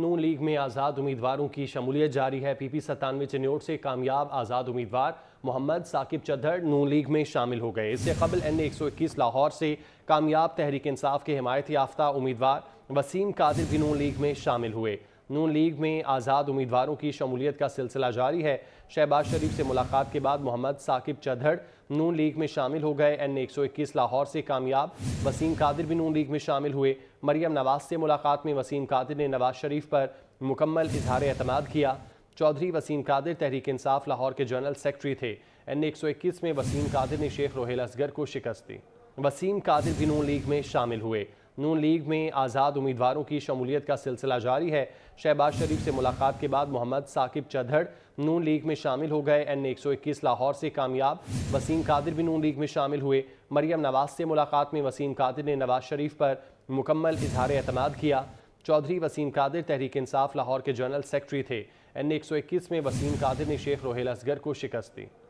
नून League में आज़ाद उम्मीदवारों की शमूलियत जारी है पीपी सत्तानवे चिन्होट से कामयाब आज़ाद उम्मीदवार मोहम्मद साकिब चद्दर नून लीग में शामिल हो गए इससे कबल एन एक सौ इक्कीस लाहौर से कामयाब तहरीक इंसाफ के हमायत याफ्ता उम्मीदवार वसीम कादिर भी नून लीग में शामिल हुए नून लीग में आज़ाद उम्मीदवारों की शमूलियत का सिलसिला जारी है शहबाज शरीफ से मुलाकात के बाद मोहम्मद साकिब चधड़ नून लीग में शामिल हो गए एन एक सौ इक्कीस लाहौर से कामयाब वसीम कादिर भी नून लीग में शामिल हुए मरियम नवाज से मुलाकात में वसीम कादिर ने नवाज शरीफ पर मुकम्मल इजहार अतमाद किया चौधरी वसीम कादिर तहरीक इंसाफ लाहौर के जनरल सेक्रेटरी थे एन एक सौ इक्कीस में वसीम कादिर ने शेख रोहेल असगर को शिकस्त दी वसीम कादिर भी नून लीग में शामिल हुए नून लीग में आज़ाद उम्मीदवारों की शमूलियत का सिलसिला जारी है शहबाज शरीफ से मुलाकात के बाद मोहम्मद साकिब चधड़ नून लीग में शामिल हो गए एन एक सौ इक्कीस लाहौर से कामयाब वसीम कादिर भी नून लीग में शामिल हुए मरियम नवाज से मुलाकात में वसीम कादिर ने नवाज शरीफ पर मुकम्मल इजहार अतमाद किया चौधरी वसीम कादिर तहरीक इंसाफ लाहौर के जनरल सेक्रेटरी थे एन एक सौ इक्कीस में वसीम कादिर ने शेख रोहेल असगर को शिकस्त दी